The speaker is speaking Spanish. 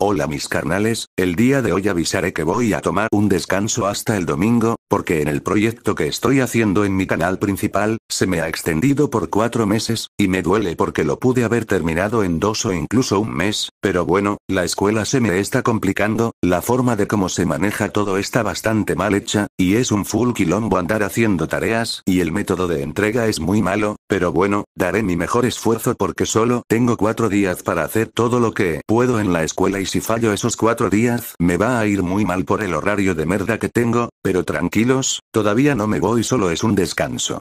Hola mis carnales, el día de hoy avisaré que voy a tomar un descanso hasta el domingo, porque en el proyecto que estoy haciendo en mi canal principal, se me ha extendido por cuatro meses, y me duele porque lo pude haber terminado en dos o incluso un mes, pero bueno, la escuela se me está complicando, la forma de cómo se maneja todo está bastante mal hecha, y es un full quilombo andar haciendo tareas, y el método de entrega es muy malo, pero bueno, daré mi mejor esfuerzo porque solo tengo cuatro días para hacer todo lo que puedo en la escuela y si fallo esos cuatro días me va a ir muy mal por el horario de merda que tengo, pero tranquilos, todavía no me voy solo es un descanso.